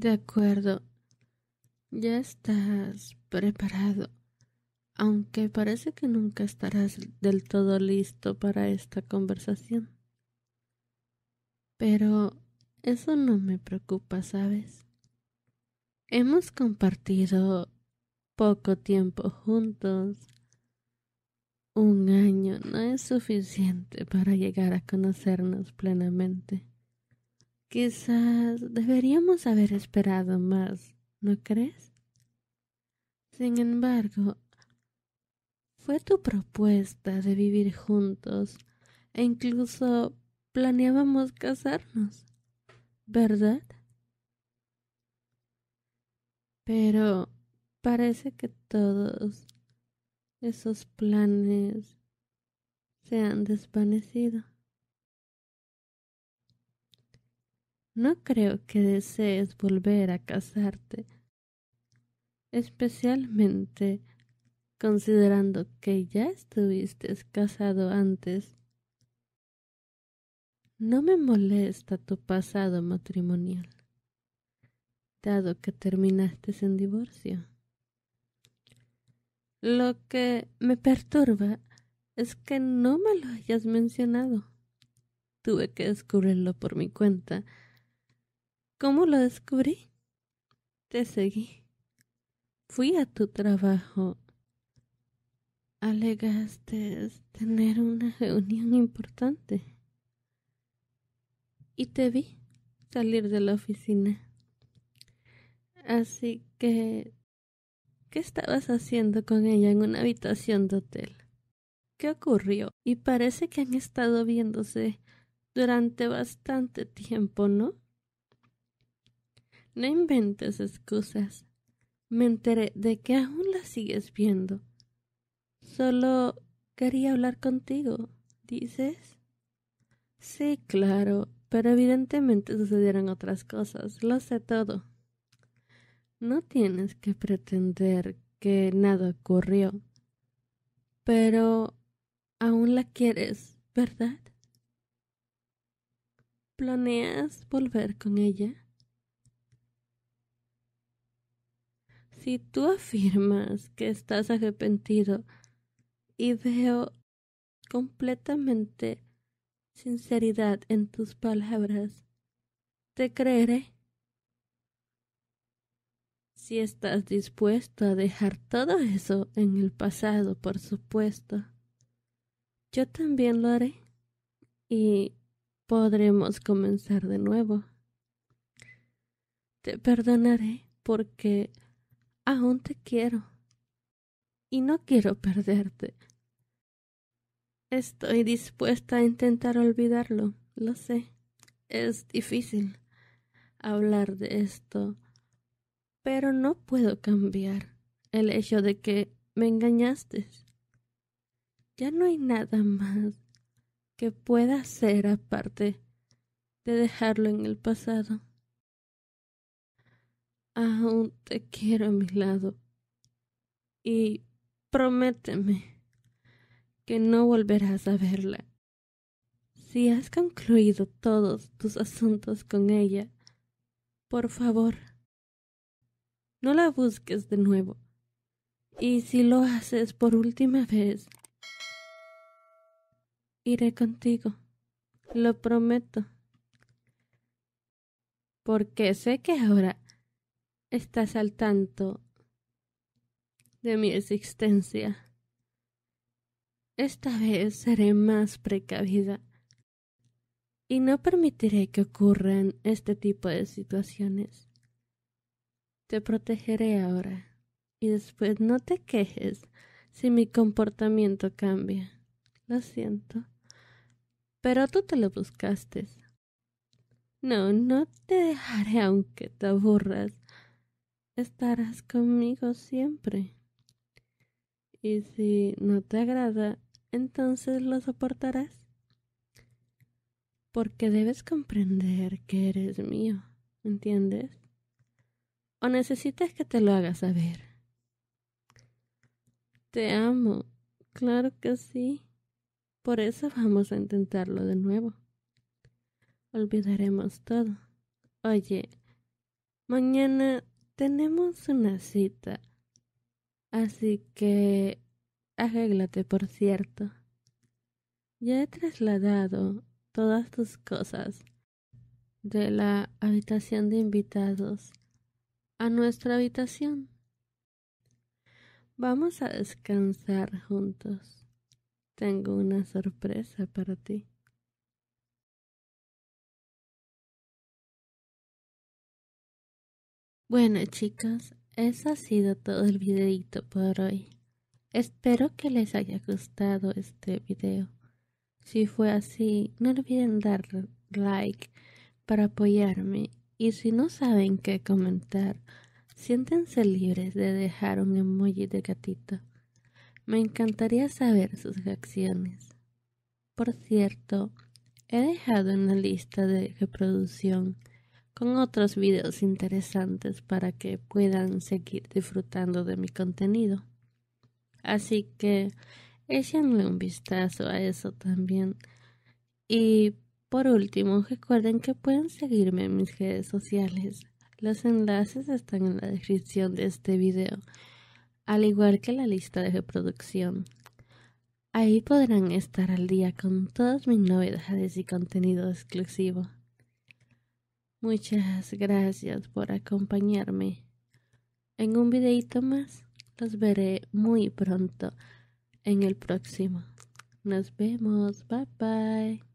De acuerdo. Ya estás preparado. Aunque parece que nunca estarás del todo listo para esta conversación. Pero eso no me preocupa, ¿sabes? Hemos compartido poco tiempo juntos. Un año no es suficiente para llegar a conocernos plenamente. Quizás deberíamos haber esperado más, ¿no crees? Sin embargo, fue tu propuesta de vivir juntos e incluso planeábamos casarnos, ¿verdad? Pero parece que todos esos planes se han desvanecido. No creo que desees volver a casarte, especialmente considerando que ya estuviste casado antes. No me molesta tu pasado matrimonial, dado que terminaste en divorcio. Lo que me perturba es que no me lo hayas mencionado. Tuve que descubrirlo por mi cuenta ¿Cómo lo descubrí? Te seguí. Fui a tu trabajo. Alegaste tener una reunión importante. Y te vi salir de la oficina. Así que... ¿Qué estabas haciendo con ella en una habitación de hotel? ¿Qué ocurrió? Y parece que han estado viéndose durante bastante tiempo, ¿no? No inventes excusas. Me enteré de que aún la sigues viendo. Solo quería hablar contigo, ¿dices? Sí, claro, pero evidentemente sucedieron otras cosas, lo sé todo. No tienes que pretender que nada ocurrió. Pero aún la quieres, ¿verdad? ¿Planeas volver con ella? Si tú afirmas que estás arrepentido y veo completamente sinceridad en tus palabras, te creeré. Si estás dispuesto a dejar todo eso en el pasado, por supuesto, yo también lo haré y podremos comenzar de nuevo. Te perdonaré porque Aún te quiero. Y no quiero perderte. Estoy dispuesta a intentar olvidarlo, lo sé. Es difícil hablar de esto, pero no puedo cambiar el hecho de que me engañaste. Ya no hay nada más que pueda hacer aparte de dejarlo en el pasado aún te quiero a mi lado. Y prométeme que no volverás a verla. Si has concluido todos tus asuntos con ella, por favor, no la busques de nuevo. Y si lo haces por última vez, iré contigo. Lo prometo. Porque sé que ahora estás al tanto de mi existencia. Esta vez seré más precavida y no permitiré que ocurran este tipo de situaciones. Te protegeré ahora y después no te quejes si mi comportamiento cambia. Lo siento. Pero tú te lo buscaste. No, no te dejaré aunque te aburras estarás conmigo siempre. Y si no te agrada, entonces lo soportarás. Porque debes comprender que eres mío, ¿entiendes? ¿O necesitas que te lo haga saber? Te amo, claro que sí. Por eso vamos a intentarlo de nuevo. Olvidaremos todo. Oye, mañana tenemos una cita. Así que arréglate, por cierto. Ya he trasladado todas tus cosas de la habitación de invitados a nuestra habitación. Vamos a descansar juntos. Tengo una sorpresa para ti. Bueno chicas, eso ha sido todo el videito por hoy. Espero que les haya gustado este video. Si fue así, no olviden dar like para apoyarme y si no saben qué comentar, siéntense libres de dejar un emoji de gatito. Me encantaría saber sus reacciones. Por cierto, he dejado en la lista de reproducción con otros videos interesantes para que puedan seguir disfrutando de mi contenido. Así que échenle un vistazo a eso también. Y por último, recuerden que pueden seguirme en mis redes sociales. Los enlaces están en la descripción de este video, al igual que la lista de reproducción. Ahí podrán estar al día con todas mis novedades y contenido exclusivo. Muchas gracias por acompañarme. En un videito más los veré muy pronto en el próximo. Nos vemos. Bye bye.